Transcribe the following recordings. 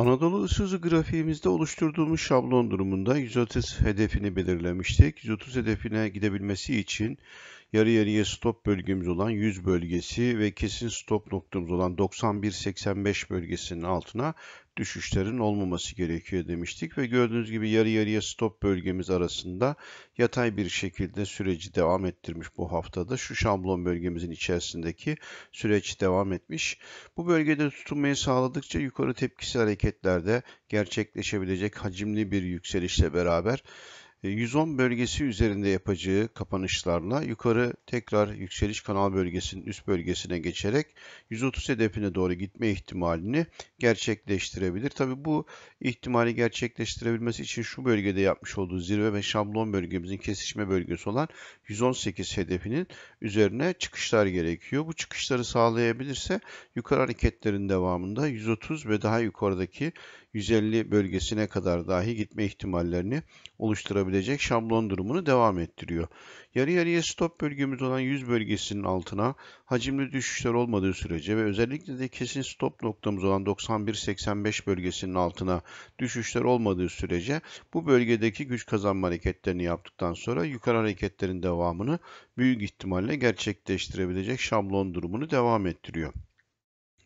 Anadolu Isuzu grafiğimizde oluşturduğumuz şablon durumunda 130 hedefini belirlemiştik. 130 hedefine gidebilmesi için yarı yarıya stop bölgemiz olan 100 bölgesi ve kesin stop noktamız olan 91-85 bölgesinin altına düşüşlerin olmaması gerekiyor demiştik ve gördüğünüz gibi yarı yarıya stop bölgemiz arasında yatay bir şekilde süreci devam ettirmiş bu haftada. Şu şablon bölgemizin içerisindeki süreç devam etmiş. Bu bölgede tutunmayı sağladıkça yukarı tepkisi hareketlerde gerçekleşebilecek hacimli bir yükselişle beraber 110 e, bölgesi üzerinde yapacağı kapanışlarla yukarı tekrar yükseliş kanal bölgesinin üst bölgesine geçerek 130 hedefine doğru gitme ihtimalini gerçekleştirebilir. Tabi bu ihtimali gerçekleştirebilmesi için şu bölgede yapmış olduğu zirve ve şablon bölgemizin kesişme bölgesi olan 118 hedefinin üzerine çıkışlar gerekiyor. Bu çıkışları sağlayabilirse yukarı hareketlerin devamında 130 ve daha yukarıdaki 150 bölgesine kadar dahi gitme ihtimallerini oluşturabilecek şablon durumunu devam ettiriyor. Yarı yarıya stop bölgemiz olan 100 bölgesinin altına hacimli düşüşler olmadığı sürece ve özellikle de kesin stop noktamız olan 91-85 bölgesinin altına düşüşler olmadığı sürece bu bölgedeki güç kazanma hareketlerini yaptıktan sonra yukarı hareketlerin devamını büyük ihtimalle gerçekleştirebilecek şablon durumunu devam ettiriyor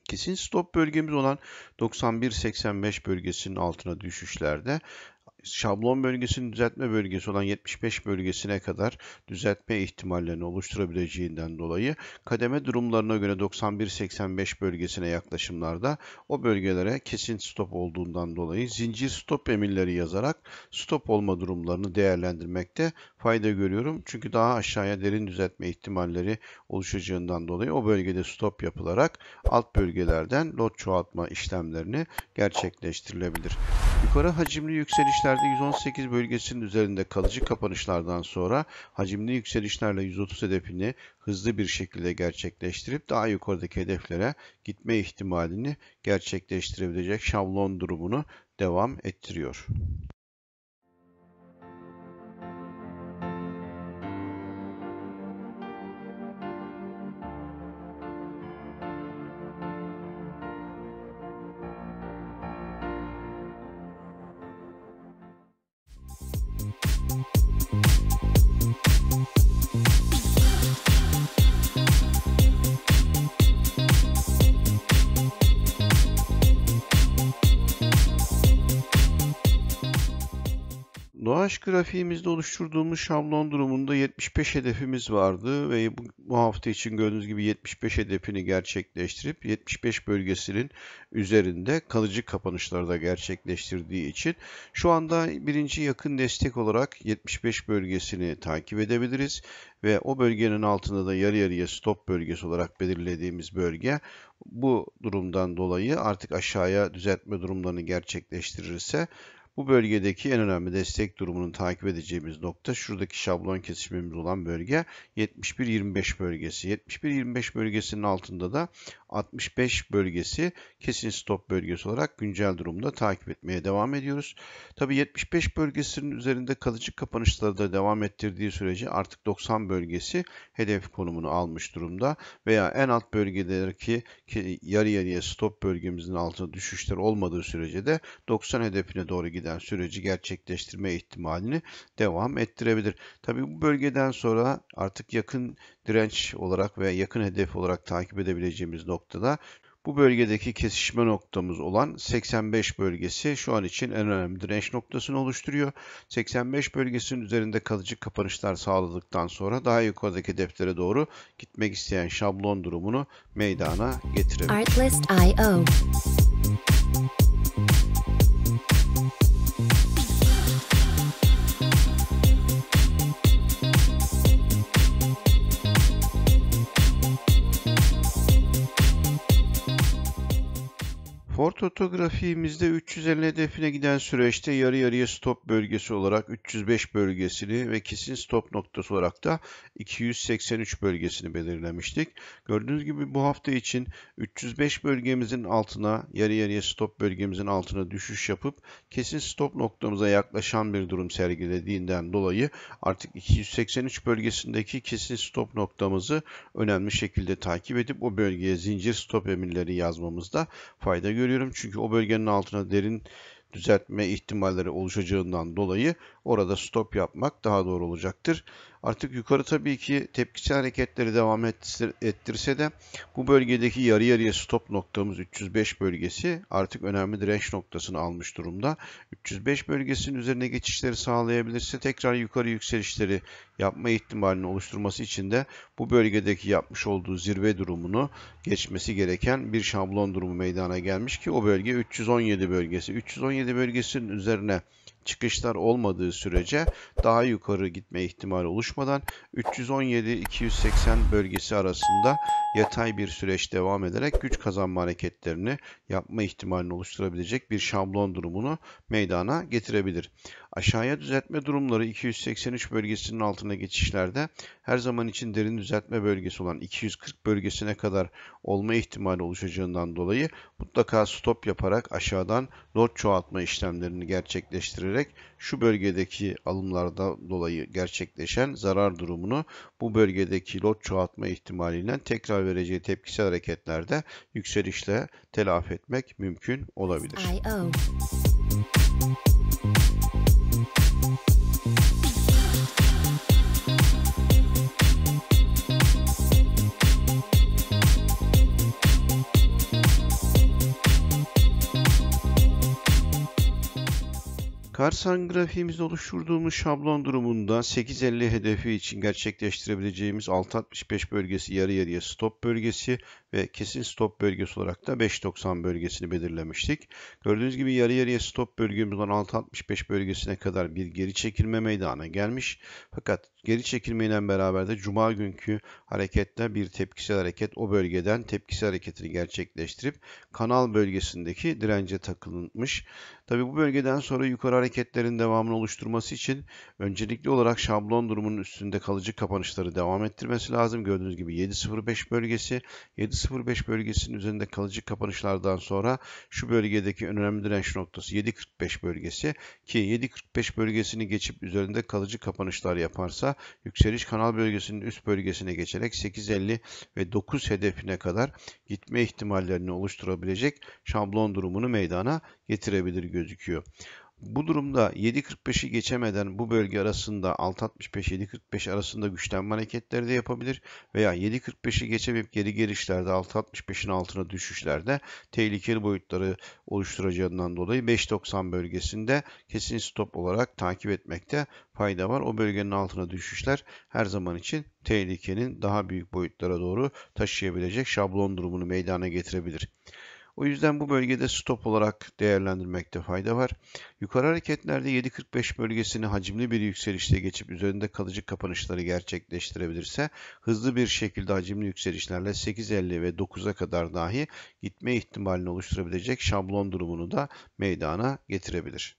kesin stop bölgemiz olan 91.85 bölgesinin altına düşüşlerde şablon bölgesinin düzeltme bölgesi olan 75 bölgesine kadar düzeltme ihtimallerini oluşturabileceğinden dolayı kademe durumlarına göre 91-85 bölgesine yaklaşımlarda o bölgelere kesin stop olduğundan dolayı zincir stop emirleri yazarak stop olma durumlarını değerlendirmekte fayda görüyorum. Çünkü daha aşağıya derin düzeltme ihtimalleri oluşacağından dolayı o bölgede stop yapılarak alt bölgelerden lot çoğaltma işlemlerini gerçekleştirilebilir. Yukarı hacimli yükselişlerde 118 bölgesinin üzerinde kalıcı kapanışlardan sonra hacimli yükselişlerle 130 hedefini hızlı bir şekilde gerçekleştirip daha yukarıdaki hedeflere gitme ihtimalini gerçekleştirebilecek şablon durumunu devam ettiriyor. Doğaç grafiğimizde oluşturduğumuz şablon durumunda 75 hedefimiz vardı ve bu, bu hafta için gördüğünüz gibi 75 hedefini gerçekleştirip 75 bölgesinin üzerinde kalıcı kapanışları da gerçekleştirdiği için şu anda birinci yakın destek olarak 75 bölgesini takip edebiliriz ve o bölgenin altında da yarı yarıya stop bölgesi olarak belirlediğimiz bölge bu durumdan dolayı artık aşağıya düzeltme durumlarını gerçekleştirirse bu bölgedeki en önemli destek durumunun takip edeceğimiz nokta şuradaki şablon kesişimimiz olan bölge 71-25 bölgesi. 71-25 bölgesinin altında da 65 bölgesi kesin stop bölgesi olarak güncel durumda takip etmeye devam ediyoruz. Tabi 75 bölgesinin üzerinde kalıcı kapanışları da devam ettirdiği sürece artık 90 bölgesi hedef konumunu almış durumda veya en alt bölgedeki yarı yarıya stop bölgemizin altına düşüşler olmadığı sürece de 90 hedefine doğru gidiyoruz yeniden süreci gerçekleştirme ihtimalini devam ettirebilir. Tabii bu bölgeden sonra artık yakın direnç olarak ve yakın hedef olarak takip edebileceğimiz noktada bu bölgedeki kesişme noktamız olan 85 bölgesi şu an için en önemli direnç noktasını oluşturuyor. 85 bölgesinin üzerinde kalıcı kapanışlar sağladıktan sonra daha yukarıdaki hedeflere doğru gitmek isteyen şablon durumunu meydana getirebilir. ortotografimizde 350 hedefine giden süreçte yarı yarıya stop bölgesi olarak 305 bölgesini ve kesin stop noktası olarak da 283 bölgesini belirlemiştik. Gördüğünüz gibi bu hafta için 305 bölgemizin altına yarı yarıya stop bölgemizin altına düşüş yapıp kesin stop noktamıza yaklaşan bir durum sergilediğinden dolayı artık 283 bölgesindeki kesin stop noktamızı önemli şekilde takip edip o bölgeye zincir stop emirleri yazmamızda fayda görüyorum düşünüyorum. Çünkü o bölgenin altına derin düzeltme ihtimalleri oluşacağından dolayı orada stop yapmak daha doğru olacaktır. Artık yukarı tabii ki tepkisel hareketleri devam ettirse de bu bölgedeki yarı yarıya stop noktamız 305 bölgesi artık önemli direnç noktasını almış durumda. 305 bölgesinin üzerine geçişleri sağlayabilirse tekrar yukarı yükselişleri yapma ihtimalini oluşturması için de bu bölgedeki yapmış olduğu zirve durumunu geçmesi gereken bir şablon durumu meydana gelmiş ki o bölge 317 bölgesi. 317 bölgesinin üzerine çıkışlar olmadığı sürece daha yukarı gitme ihtimali oluşmadan 317-280 bölgesi arasında yatay bir süreç devam ederek güç kazanma hareketlerini yapma ihtimalini oluşturabilecek bir şablon durumunu meydana getirebilir. Aşağıya düzeltme durumları 283 bölgesinin altına geçişlerde her zaman için derin düzeltme bölgesi olan 240 bölgesine kadar olma ihtimali oluşacağından dolayı mutlaka stop yaparak aşağıdan lot çoğaltma işlemlerini gerçekleştirerek şu bölgedeki alımlarda dolayı gerçekleşen zarar durumunu bu bölgedeki lot çoğaltma ihtimalinden tekrar vereceği tepkisel hareketlerde yükselişle telafi etmek mümkün olabilir. Karsan grafiğimizde oluşturduğumuz şablon durumunda 850 hedefi için gerçekleştirebileceğimiz 665 bölgesi yarı yarıya stop bölgesi ve kesin stop bölgesi olarak da 590 bölgesini belirlemiştik. Gördüğünüz gibi yarı yarıya stop bölgemizden 665 bölgesine kadar bir geri çekilme meydana gelmiş. Fakat Geri çekilmeyle beraber de cuma günkü hareketle bir tepkisel hareket o bölgeden tepkisel hareketini gerçekleştirip kanal bölgesindeki dirence takılmış. Tabi bu bölgeden sonra yukarı hareketlerin devamını oluşturması için öncelikli olarak şablon durumunun üstünde kalıcı kapanışları devam ettirmesi lazım. Gördüğünüz gibi 7.05 bölgesi, 7.05 bölgesinin üzerinde kalıcı kapanışlardan sonra şu bölgedeki önemli direnç noktası 7.45 bölgesi ki 7.45 bölgesini geçip üzerinde kalıcı kapanışlar yaparsa sonra yükseliş kanal bölgesinin üst bölgesine geçerek 8.50 ve 9 hedefine kadar gitme ihtimallerini oluşturabilecek şablon durumunu meydana getirebilir gözüküyor. Bu durumda 7.45'i geçemeden bu bölge arasında 6.65-7.45 arasında güçlenme hareketleri de yapabilir veya 7.45'i geçemeyip geri gelişlerde 6.65'in altına düşüşlerde tehlikeli boyutları oluşturacağından dolayı 5.90 bölgesinde kesin stop olarak takip etmekte fayda var. O bölgenin altına düşüşler her zaman için tehlikenin daha büyük boyutlara doğru taşıyabilecek şablon durumunu meydana getirebilir. O yüzden bu bölgede stop olarak değerlendirmekte fayda var. Yukarı hareketlerde 7.45 bölgesini hacimli bir yükselişle geçip üzerinde kalıcı kapanışları gerçekleştirebilirse hızlı bir şekilde hacimli yükselişlerle 8.50 ve 9'a kadar dahi gitme ihtimalini oluşturabilecek şablon durumunu da meydana getirebilir.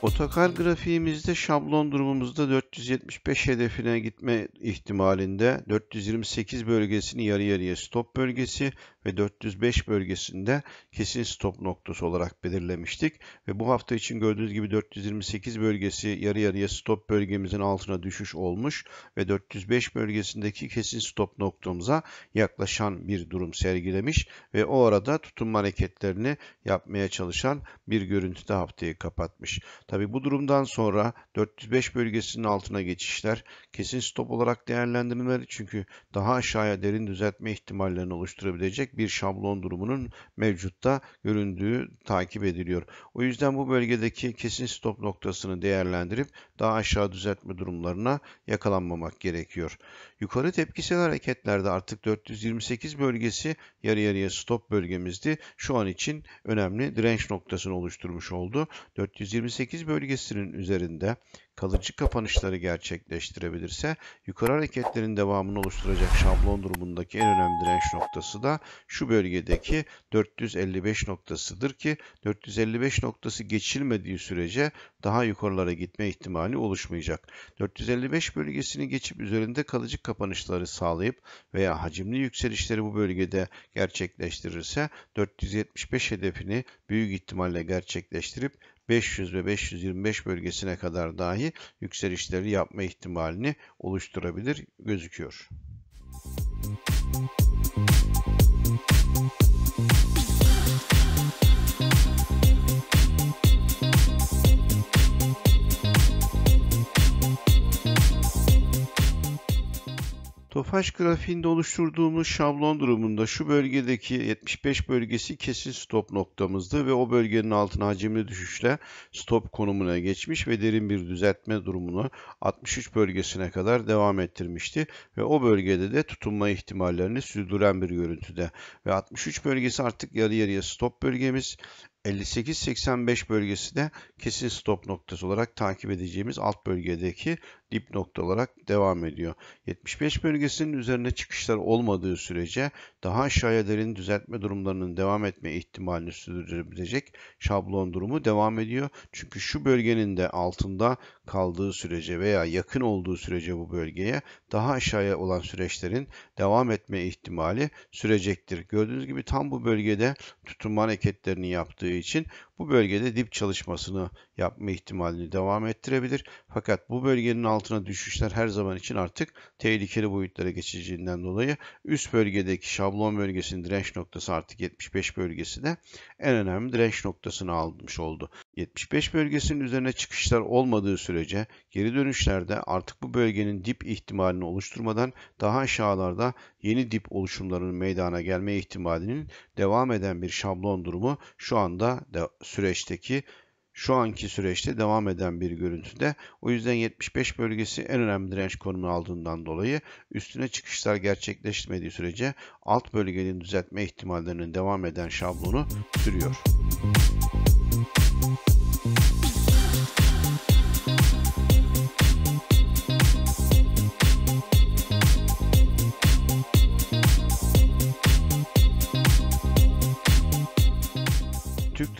tiempo Otokar grafiğimizde şablon durumumuzda 475 hedefine gitme ihtimalinde 428 bölgesini yarı yarıya stop bölgesi ve 405 bölgesinde kesin stop noktası olarak belirlemiştik. Ve bu hafta için gördüğünüz gibi 428 bölgesi yarı yarıya stop bölgemizin altına düşüş olmuş ve 405 bölgesindeki kesin stop noktamıza yaklaşan bir durum sergilemiş ve o arada tutunma hareketlerini yapmaya çalışan bir görüntüde haftayı kapatmış. Tabi bu durumdan sonra 405 bölgesinin altına geçişler kesin stop olarak değerlendirilmeli çünkü daha aşağıya derin düzeltme ihtimallerini oluşturabilecek bir şablon durumunun mevcutta göründüğü takip ediliyor. O yüzden bu bölgedeki kesin stop noktasını değerlendirip daha aşağı düzeltme durumlarına yakalanmamak gerekiyor. Yukarı tepkisel hareketlerde artık 428 bölgesi yarı yarıya stop bölgemizdi. Şu an için önemli direnç noktasını oluşturmuş oldu. 428 bölgesi bölgesinin üzerinde kalıcı kapanışları gerçekleştirebilirse yukarı hareketlerin devamını oluşturacak şablon durumundaki en önemli direnç noktası da şu bölgedeki 455 noktasıdır ki 455 noktası geçilmediği sürece daha yukarılara gitme ihtimali oluşmayacak. 455 bölgesini geçip üzerinde kalıcı kapanışları sağlayıp veya hacimli yükselişleri bu bölgede gerçekleştirirse 475 hedefini büyük ihtimalle gerçekleştirip 500 ve 525 bölgesine kadar dahi yükselişleri yapma ihtimalini oluşturabilir gözüküyor. Müzik Tofaş grafiğinde oluşturduğumuz şablon durumunda şu bölgedeki 75 bölgesi kesin stop noktamızdı ve o bölgenin altına hacimli düşüşle stop konumuna geçmiş ve derin bir düzeltme durumunu 63 bölgesine kadar devam ettirmişti ve o bölgede de tutunma ihtimallerini sürdüren bir görüntüde ve 63 bölgesi artık yarı yarıya stop bölgemiz 58-85 bölgesi de kesin stop noktası olarak takip edeceğimiz alt bölgedeki dip nokta olarak devam ediyor. 75 bölgesinin üzerine çıkışlar olmadığı sürece daha aşağıya derin düzeltme durumlarının devam etme ihtimalini sürdürebilecek şablon durumu devam ediyor. Çünkü şu bölgenin de altında kaldığı sürece veya yakın olduğu sürece bu bölgeye daha aşağıya olan süreçlerin devam etme ihtimali sürecektir. Gördüğünüz gibi tam bu bölgede tutunma hareketlerini yaptığı için bu bölgede dip çalışmasını yapma ihtimalini devam ettirebilir. Fakat bu bölgenin altına düşüşler her zaman için artık tehlikeli boyutlara geçeceğinden dolayı üst bölgedeki şablon bölgesinin direnç noktası artık 75 bölgesi de en önemli direnç noktasını almış oldu. 75 bölgesinin üzerine çıkışlar olmadığı sürece geri dönüşlerde artık bu bölgenin dip ihtimalini oluşturmadan daha aşağılarda yeni dip oluşumlarının meydana gelme ihtimalinin devam eden bir şablon durumu şu anda de süreçteki şu anki süreçte devam eden bir görüntüde. O yüzden 75 bölgesi en önemli direnç konumu aldığından dolayı üstüne çıkışlar gerçekleşmediği sürece alt bölgenin düzeltme ihtimallerinin devam eden şablonu sürüyor. Müzik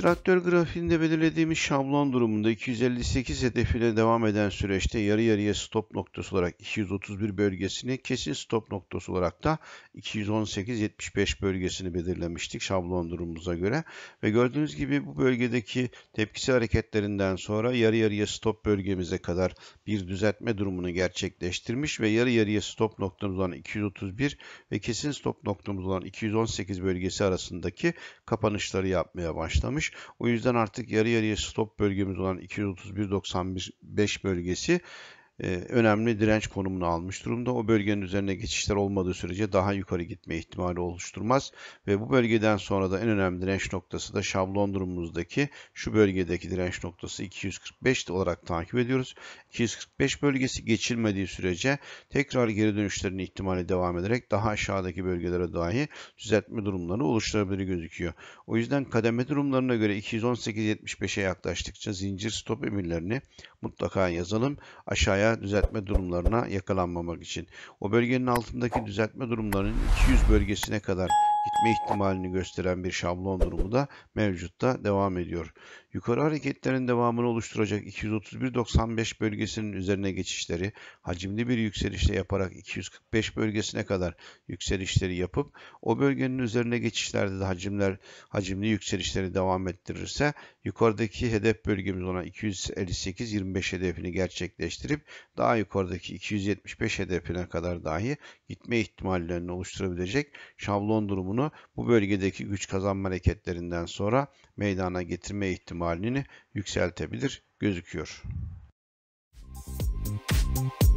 Traktör grafiğinde belirlediğimiz şablon durumunda 258 hedefiyle devam eden süreçte yarı yarıya stop noktası olarak 231 bölgesini, kesin stop noktası olarak da 218-75 bölgesini belirlemiştik şablon durumumuza göre. Ve gördüğünüz gibi bu bölgedeki tepkisi hareketlerinden sonra yarı yarıya stop bölgemize kadar bir düzeltme durumunu gerçekleştirmiş ve yarı yarıya stop noktamız olan 231 ve kesin stop noktamız olan 218 bölgesi arasındaki kapanışları yapmaya başlamış. O yüzden artık yarı yarıya stop bölgemiz olan 231.95 bölgesi e, önemli direnç konumunu almış durumda. O bölgenin üzerine geçişler olmadığı sürece daha yukarı gitme ihtimali oluşturmaz ve bu bölgeden sonra da en önemli direnç noktası da şablon durumumuzdaki şu bölgedeki direnç noktası 245 olarak takip ediyoruz. 245 bölgesi geçilmediği sürece tekrar geri dönüşlerin ihtimali devam ederek daha aşağıdaki bölgelere dahi düzeltme durumları oluşturabilir gözüküyor. O yüzden kademe durumlarına göre 218.75'e yaklaştıkça zincir stop emirlerini mutlaka yazalım. Aşağıya düzeltme durumlarına yakalanmamak için. O bölgenin altındaki düzeltme durumlarının 200 bölgesine kadar gitme ihtimalini gösteren bir şablon durumu da mevcutta devam ediyor. Yukarı hareketlerin devamını oluşturacak 231.95 bölgesinin üzerine geçişleri hacimli bir yükselişle yaparak 245 bölgesine kadar yükselişleri yapıp o bölgenin üzerine geçişlerde de hacimler hacimli yükselişleri devam ettirirse yukarıdaki hedef bölgemiz olan 258.25 hedefini gerçekleştirip daha yukarıdaki 275 hedefine kadar dahi gitme ihtimallerini oluşturabilecek şablon durumu bunu bu bölgedeki güç kazanma hareketlerinden sonra meydana getirme ihtimalini yükseltebilir gözüküyor. Müzik